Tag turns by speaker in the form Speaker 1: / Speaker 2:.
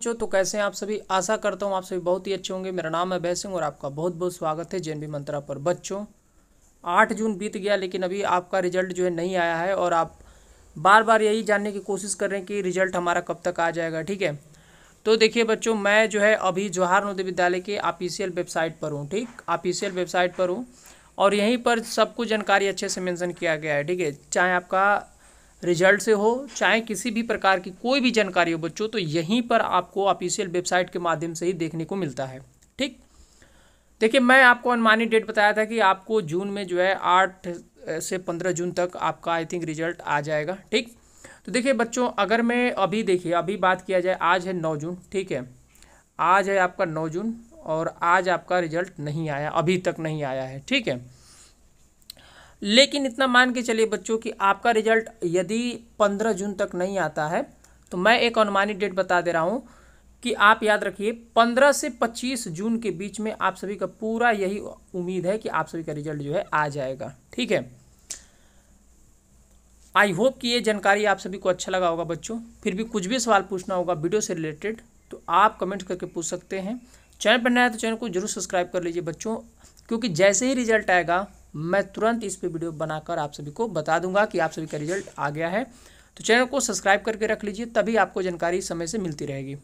Speaker 1: बच्चों तो कैसे हैं आप सभी आशा करता हूँ आप सभी बहुत ही अच्छे होंगे मेरा नाम है अभय सिंह और आपका बहुत बहुत स्वागत है जेएनबी मंत्रा पर बच्चों आठ जून बीत गया लेकिन अभी आपका रिजल्ट जो है नहीं आया है और आप बार बार यही जानने की कोशिश कर रहे हैं कि रिजल्ट हमारा कब तक आ जाएगा ठीक है तो देखिए बच्चों मैं जो है अभी जवाहर नवोदय विद्यालय के ऑफिसियल वेबसाइट पर हूँ ठीक ऑफिसियल वेबसाइट पर हूँ और यहीं पर सब कुछ जानकारी अच्छे से मैंसन किया गया है ठीक है चाहे आपका रिजल्ट से हो चाहे किसी भी प्रकार की कोई भी जानकारी हो बच्चों तो यहीं पर आपको ऑफिशियल वेबसाइट के माध्यम से ही देखने को मिलता है ठीक देखिए मैं आपको अनुमानित डेट बताया था कि आपको जून में जो है आठ से पंद्रह जून तक आपका आई थिंक रिजल्ट आ जाएगा ठीक तो देखिए बच्चों अगर मैं अभी देखिए अभी बात किया जाए आज है नौ जून ठीक है आज है आपका नौ जून और आज आपका रिजल्ट नहीं आया अभी तक नहीं आया है ठीक है लेकिन इतना मान के चलिए बच्चों कि आपका रिजल्ट यदि पंद्रह जून तक नहीं आता है तो मैं एक अनुमानित डेट बता दे रहा हूँ कि आप याद रखिए पंद्रह से पच्चीस जून के बीच में आप सभी का पूरा यही उम्मीद है कि आप सभी का रिजल्ट जो है आ जाएगा ठीक है आई होप कि ये जानकारी आप सभी को अच्छा लगा होगा बच्चों फिर भी कुछ भी सवाल पूछना होगा वीडियो से रिलेटेड तो आप कमेंट करके पूछ सकते हैं चैनल पर नया है तो चैनल को जरूर सब्सक्राइब कर लीजिए बच्चों क्योंकि जैसे ही रिजल्ट आएगा मैं तुरंत इस पे वीडियो बनाकर आप सभी को बता दूंगा कि आप सभी का रिजल्ट आ गया है तो चैनल को सब्सक्राइब करके रख लीजिए तभी आपको जानकारी समय से मिलती रहेगी